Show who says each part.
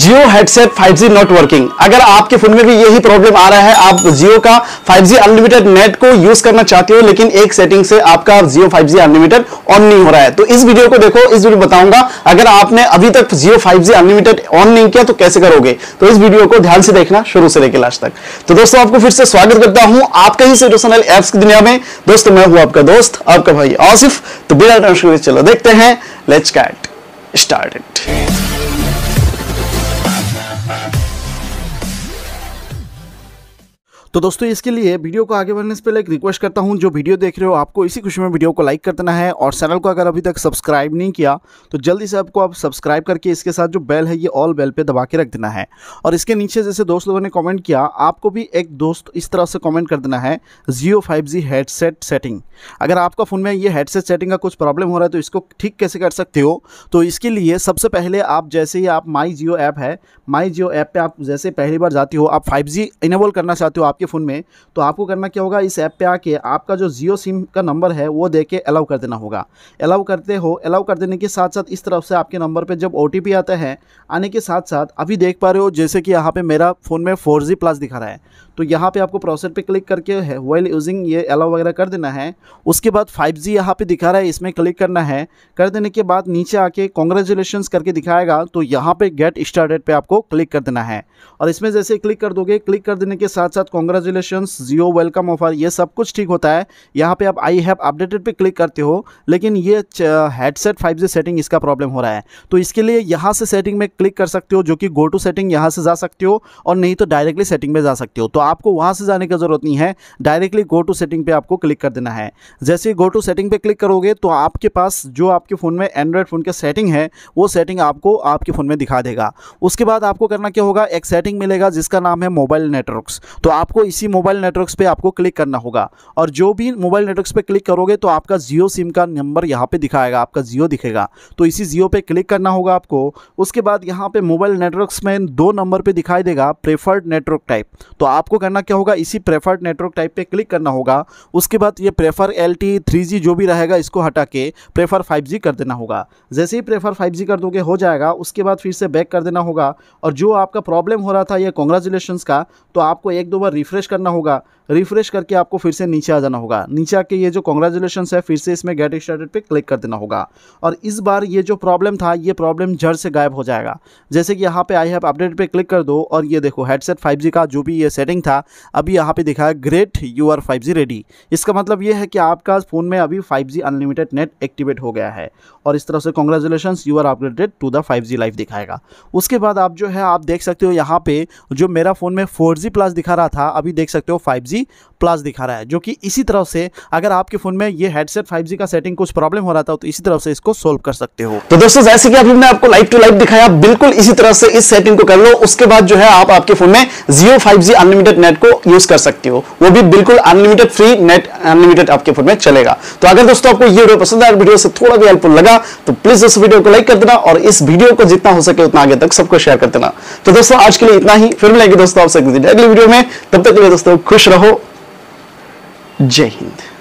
Speaker 1: Jio headset 5G not working अगर आपके phone में भी यही प्रॉब्लम आ रहा है आप जियो का 5G अनलिमिटेड नेट को यूज करना चाहते हो लेकिन एक सेटिंग से आपका जियो 5G अनलिमिटेड ऑन नहीं हो रहा है तो इस वीडियो को देखो इस वीडियो बताऊंगा अगर आपने अभी तक जियो 5G अनलिमिटेड ऑन नहीं किया तो कैसे करोगे तो इस वीडियो को ध्यान से देखना शुरू से लेकर लास्ट तक तो दोस्तों आपको फिर से स्वागत करता हूं आपका ही सेटोसनल एप्स की दुनिया में दोस्तों मैं हूं आपका दोस्त आपका भाई आसिफ तो बिना चलो देखते हैं लेट्स कैट स्टार्ट
Speaker 2: तो दोस्तों इसके लिए वीडियो को आगे बढ़ने से पहले एक रिक्वेस्ट करता हूँ जो वीडियो देख रहे हो आपको इसी खुशी में वीडियो को लाइक कर देना है और चैनल को अगर अभी तक सब्सक्राइब नहीं किया तो जल्दी से आपको आप सब्सक्राइब करके इसके साथ जो बेल है ये ऑल बेल पर दबा के रख देना है और इसके नीचे जैसे दोस्त लोगों ने कॉमेंट किया आपको भी एक दोस्त इस तरह से कॉमेंट कर देना है Jio five G headset setting अगर आपका फ़ोन में ये हेडसेट सेटिंग का कुछ प्रॉब्लम हो रहा है तो इसको ठीक कैसे कर सकते हो तो इसके लिए सबसे पहले आप जैसे ही आप माई जियो ऐप है माई जियो ऐप पर आप जैसे पहली बार जाती हो आप फाइव जी इनेबल करना चाहते हो आपके आपके फ़ोन में तो आपको करना क्या होगा इस ऐप पे आके आपका जो जियो सिम का नंबर है वो दे के अलाउ कर देना होगा अलाउ करते हो अलाउ कर देने के साथ साथ इस तरफ से आपके नंबर पे जब ओ आता है आने के साथ साथ अभी देख पा रहे हो जैसे कि यहाँ पर मेरा फ़ोन में फोर प्लस दिखा रहा है तो यहाँ पर आपको प्रोसेस पर क्लिक करके है वेल यूजिंग ये अलाउ वगैरह कर देना है उसके बाद फाइव जी यहाँ दिखा रहा है इसमें क्लिक करना है कर देने के बाद नीचे आके कॉन्ग्रेचुलेशन करके दिखाएगा तो यहाँ पर गेट स्टार्टेड पर आपको क्लिक कर देना है और इसमें जैसे क्लिक कर दोगे क्लिक कर देने के साथ साथ congress congratulation Jio welcome offer ये सब कुछ ठीक होता है यहाँ पे आप आई हैव अपडेटेड पे क्लिक करते हो लेकिन ये हेडसेट फाइव जी सेटिंग इसका प्रॉब्लम हो रहा है तो इसके लिए यहाँ से सेटिंग में क्लिक कर सकते हो जो कि गो टू सेटिंग यहाँ से जा सकते हो और नहीं तो डायरेक्टली सेटिंग में जा सकते हो तो आपको वहाँ से जाने की ज़रूरत नहीं है डायरेक्टली गो टू सेटिंग पर आपको क्लिक कर देना है जैसे गो टू सेटिंग पर क्लिक करोगे तो आपके पास जो आपके फ़ोन में एंड्रॉयड फ़ोन के सेटिंग है वो सेटिंग आपको आपके फ़ोन में दिखा देगा उसके बाद आपको करना क्या होगा एक सेटिंग मिलेगा जिसका नाम है मोबाइल नेटवर्क्स तो आपको इसी मोबाइल नेटवर्क्स पे आपको क्लिक करना होगा और जो भी मोबाइल नेटवर्क्स पे क्लिक करोगे तो आपका जियो सिम का नंबर यहाँ पे दिखाएगा आपका जियो दिखेगा तो इसी जियो पे क्लिक करना होगा आपको उसके बाद यहाँ पे मोबाइल नेटवर्क्स में दो नंबर पे दिखाई देगा प्रेफर्ड नेटवर्क टाइप तो आपको करना क्या होगा इसी प्रेफर्ड नेटवर्क टाइप पे क्लिक करना होगा उसके बाद ये प्रेफर एल टी जो भी रहेगा इसको हटा के प्रेफर फाइव कर देना होगा जैसे ही प्रेफर फाइव कर दोगे हो जाएगा उसके बाद फिर से बैक कर देना होगा और जो आपका प्रॉब्लम हो रहा था यह कॉन्ग्रेचुलेशन का तो आपको एक दो बार रिफ्रेश रिफ्रेश करना होगा रिफ्रेश करके आपको फिर से नीचे आ जाना होगा नीचे आके ये जो कॉन्ग्रेचुलेशन है फिर से इसमें गेट स्टार्टेड पे क्लिक कर देना होगा और इस बार ये जो प्रॉब्लम था ये प्रॉब्लम जड़ से गायब हो जाएगा जैसे कि यहाँ पे आई हैव अपडेट पे क्लिक कर दो और ये देखो हेडसेट 5G का जो भी ये सेटिंग था अभी यहाँ पर दिखा है great you are five ready इसका मतलब ये है कि आपका फ़ोन में अभी फाइव अनलिमिटेड नेट एक्टिवेट हो गया है और इस तरह से congratulation you are upgraded to the five G life दिखाएगा उसके बाद आप जो है आप देख सकते हो यहाँ पे जो मेरा फ़ोन में फोर प्लस दिखा रहा था अब अभी देख सकते हो 5G प्लस दिखा रहा है जो कि इसी तरह से अगर आपके फोन में ये हेडसेट 5G का सेटिंग कुछ प्रॉब्लम हो रहा था तो इसी तरह से इसको सोल्व कर सकते हो
Speaker 1: तो दोस्तों जैसे कि अभी मैं आपको लाइव टू लाइव दिखाया बिल्कुल इसी तरह से इस सेटिंग को कर लो उसके बाद जो है आप आपके फोन में जियो फाइव अनलिमिटेड नेट को यूज कर सकते हो वो भी बिल्कुल अनलिमिटेड फ्री नेट अनलिमिटेड आपके फोन में चलेगा तो अगर दोस्तों आपको ये वीडियो पसंद आया वीडियो से थोड़ा भी हेल्पफुल लगा तो प्लीज इस वीडियो को लाइक कर देना और इस वीडियो को जितना हो सके उतना आगे तक सबको शेयर कर देना तो दोस्तों आज के लिए इतना ही फिर मिलेंगे दोस्तों आपसे अगली वीडियो में तब तक लिए दोस्तों खुश रहो जय हिंद